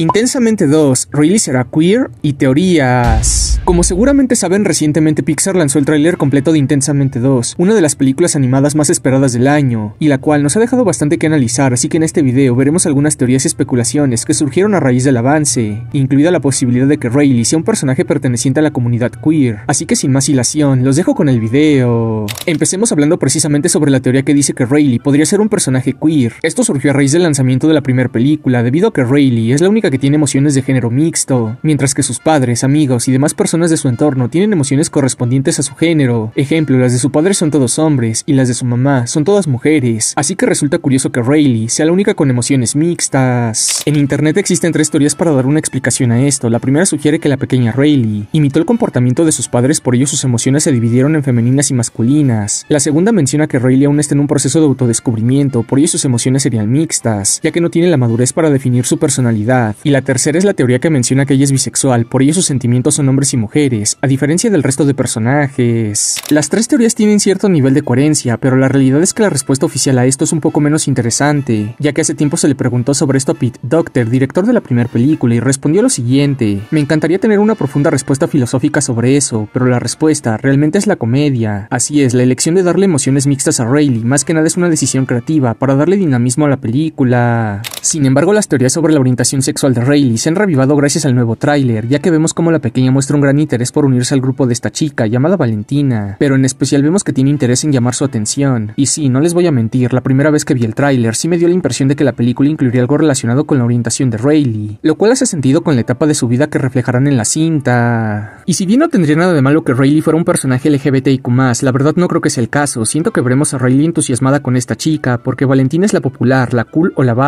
Intensamente 2, Rayleigh será Queer y teorías. Como seguramente saben, recientemente Pixar lanzó el tráiler completo de Intensamente 2, una de las películas animadas más esperadas del año, y la cual nos ha dejado bastante que analizar, así que en este video veremos algunas teorías y especulaciones que surgieron a raíz del avance, incluida la posibilidad de que Rayleigh sea un personaje perteneciente a la comunidad queer. Así que sin más hilación, los dejo con el video. Empecemos hablando precisamente sobre la teoría que dice que Rayleigh podría ser un personaje queer. Esto surgió a raíz del lanzamiento de la primera película, debido a que Rayleigh es la única que tiene emociones de género mixto, mientras que sus padres, amigos y demás personas de su entorno tienen emociones correspondientes a su género. Ejemplo, las de su padre son todos hombres y las de su mamá son todas mujeres, así que resulta curioso que Rayleigh sea la única con emociones mixtas. En internet existen tres teorías para dar una explicación a esto. La primera sugiere que la pequeña Rayleigh imitó el comportamiento de sus padres, por ello sus emociones se dividieron en femeninas y masculinas. La segunda menciona que Rayleigh aún está en un proceso de autodescubrimiento, por ello sus emociones serían mixtas, ya que no tiene la madurez para definir su personalidad. Y la tercera es la teoría que menciona que ella es bisexual, por ello sus sentimientos son hombres y mujeres, a diferencia del resto de personajes. Las tres teorías tienen cierto nivel de coherencia, pero la realidad es que la respuesta oficial a esto es un poco menos interesante, ya que hace tiempo se le preguntó sobre esto a Pete Doctor director de la primera película, y respondió lo siguiente, me encantaría tener una profunda respuesta filosófica sobre eso, pero la respuesta realmente es la comedia. Así es, la elección de darle emociones mixtas a Rayleigh más que nada es una decisión creativa para darle dinamismo a la película. Sin embargo, las teorías sobre la orientación sexual al de Rayleigh se han revivado gracias al nuevo tráiler, ya que vemos cómo la pequeña muestra un gran interés por unirse al grupo de esta chica, llamada Valentina, pero en especial vemos que tiene interés en llamar su atención. Y sí, no les voy a mentir, la primera vez que vi el tráiler sí me dio la impresión de que la película incluiría algo relacionado con la orientación de Rayleigh, lo cual hace sentido con la etapa de su vida que reflejarán en la cinta. Y si bien no tendría nada de malo que Rayleigh fuera un personaje LGBTIQ+, la verdad no creo que sea el caso, siento que veremos a Rayleigh entusiasmada con esta chica, porque Valentina es la popular, la cool o la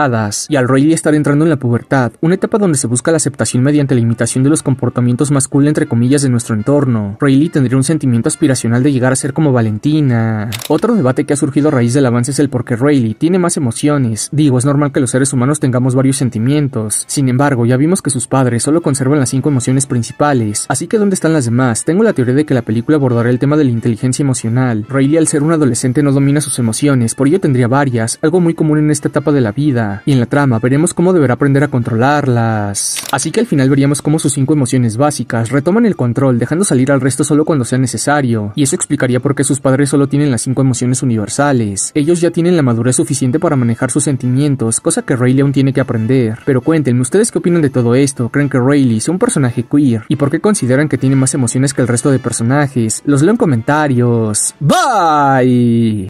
y al Rayleigh estar entrando en la pubertad, una etapa donde se busca la aceptación mediante la imitación de los comportamientos masculinos, entre comillas de nuestro entorno. Rayleigh tendría un sentimiento aspiracional de llegar a ser como Valentina. Otro debate que ha surgido a raíz del avance es el por qué Rayleigh tiene más emociones. Digo, es normal que los seres humanos tengamos varios sentimientos. Sin embargo, ya vimos que sus padres solo conservan las cinco emociones principales. Así que ¿dónde están las demás? Tengo la teoría de que la película abordará el tema de la inteligencia emocional. Rayleigh al ser un adolescente no domina sus emociones, por ello tendría varias, algo muy común en esta etapa de la vida. Y en la trama veremos cómo deberá aprender a controlar Así que al final veríamos cómo sus cinco emociones básicas retoman el control, dejando salir al resto solo cuando sea necesario, y eso explicaría por qué sus padres solo tienen las cinco emociones universales. Ellos ya tienen la madurez suficiente para manejar sus sentimientos, cosa que Rayleigh aún tiene que aprender. Pero cuéntenme, ¿ustedes qué opinan de todo esto? ¿Creen que Rayleigh es un personaje queer? ¿Y por qué consideran que tiene más emociones que el resto de personajes? Los leo en comentarios. Bye.